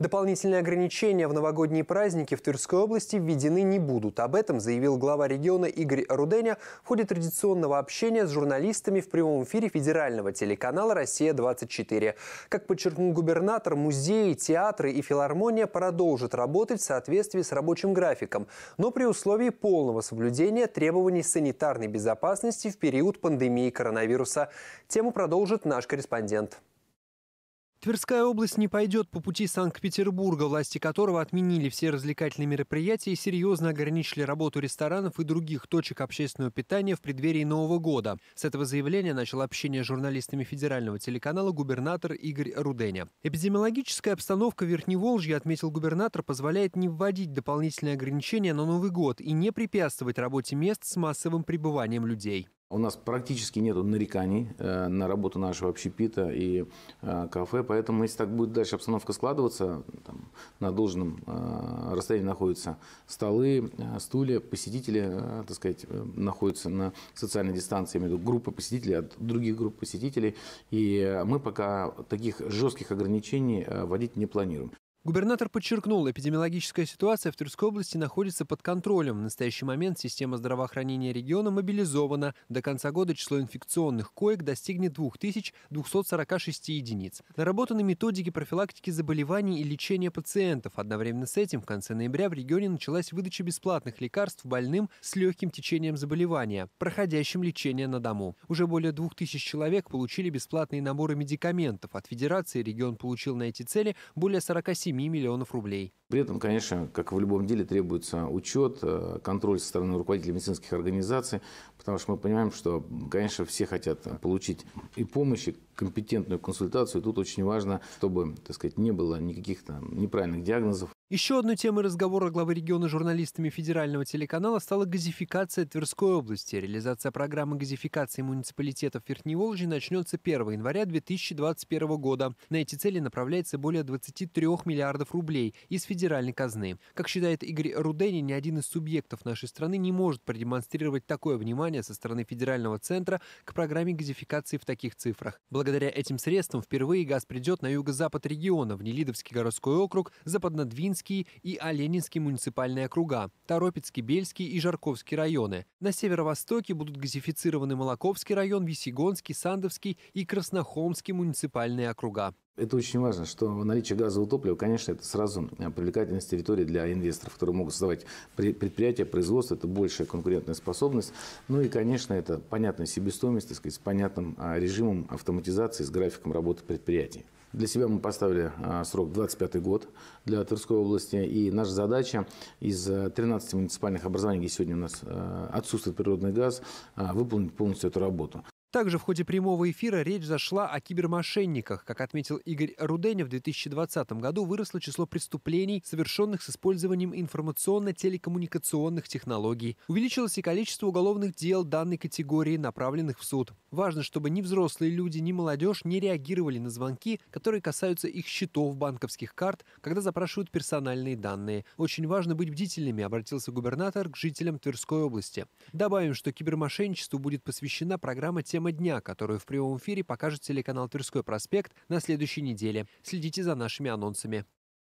Дополнительные ограничения в новогодние праздники в Тверской области введены не будут. Об этом заявил глава региона Игорь Руденя в ходе традиционного общения с журналистами в прямом эфире федерального телеканала «Россия-24». Как подчеркнул губернатор, музеи, театры и филармония продолжат работать в соответствии с рабочим графиком, но при условии полного соблюдения требований санитарной безопасности в период пандемии коронавируса. Тему продолжит наш корреспондент. Тверская область не пойдет по пути Санкт-Петербурга, власти которого отменили все развлекательные мероприятия и серьезно ограничили работу ресторанов и других точек общественного питания в преддверии Нового года. С этого заявления начал общение с журналистами федерального телеканала губернатор Игорь Руденя. Эпидемиологическая обстановка в верхневолжье, отметил губернатор, позволяет не вводить дополнительные ограничения на Новый год и не препятствовать работе мест с массовым пребыванием людей. У нас практически нет нареканий э, на работу нашего общепита и э, кафе, поэтому если так будет дальше обстановка складываться, там, на должном э, расстоянии находятся столы, стулья, посетители, так сказать, находятся на социальной дистанции между группой посетителей от других групп посетителей, и мы пока таких жестких ограничений вводить не планируем. Губернатор подчеркнул, эпидемиологическая ситуация в Тверской области находится под контролем. В настоящий момент система здравоохранения региона мобилизована. До конца года число инфекционных коек достигнет 2246 единиц. Наработаны методики профилактики заболеваний и лечения пациентов. Одновременно с этим в конце ноября в регионе началась выдача бесплатных лекарств больным с легким течением заболевания, проходящим лечение на дому. Уже более 2000 человек получили бесплатные наборы медикаментов. От Федерации регион получил на эти цели более 47 7 миллионов рублей. При этом, конечно, как в любом деле, требуется учет, э, контроль со стороны руководителей медицинских организаций, потому что мы понимаем, что, конечно, все хотят э, получить и помощь, и компетентную консультацию. И тут очень важно, чтобы, так сказать, не было никаких там неправильных диагнозов. Еще одной темой разговора главы региона с журналистами федерального телеканала стала газификация Тверской области. Реализация программы газификации муниципалитетов Верхней Волжи начнется 1 января 2021 года. На эти цели направляется более 23 миллиардов рублей из федерального федеральной казны. Как считает Игорь Рудени, ни один из субъектов нашей страны не может продемонстрировать такое внимание со стороны федерального центра к программе газификации в таких цифрах. Благодаря этим средствам впервые газ придет на юго-запад региона, в Нелидовский городской округ, Западнодвинский и Оленинский муниципальные округа, Торопецкий, Бельский и Жарковский районы. На северо-востоке будут газифицированы Молоковский район, Весегонский, Сандовский и Краснохолмский муниципальные округа. Это очень важно, что наличие газового топлива, конечно, это сразу э, привлекательность территории для инвесторов, которые могут создавать предприятия, производство, это большая конкурентная способность. Ну и, конечно, это понятная себестоимость, так сказать, с понятным а, режимом автоматизации, с графиком работы предприятий. Для себя мы поставили а, срок 25 год для Тверской области. И наша задача из 13 э, муниципальных образований, где сегодня у нас э, отсутствует природный газ, а, выполнить полностью эту работу. Также в ходе прямого эфира речь зашла о кибермошенниках. Как отметил Игорь Руденя, в 2020 году выросло число преступлений, совершенных с использованием информационно-телекоммуникационных технологий. Увеличилось и количество уголовных дел данной категории, направленных в суд. Важно, чтобы ни взрослые люди, ни молодежь не реагировали на звонки, которые касаются их счетов, банковских карт, когда запрашивают персональные данные. Очень важно быть бдительными, обратился губернатор к жителям Тверской области. Добавим, что кибермошенничеству будет посвящена программа тем «Тема дня», которую в прямом эфире покажет телеканал «Тверской проспект» на следующей неделе. Следите за нашими анонсами.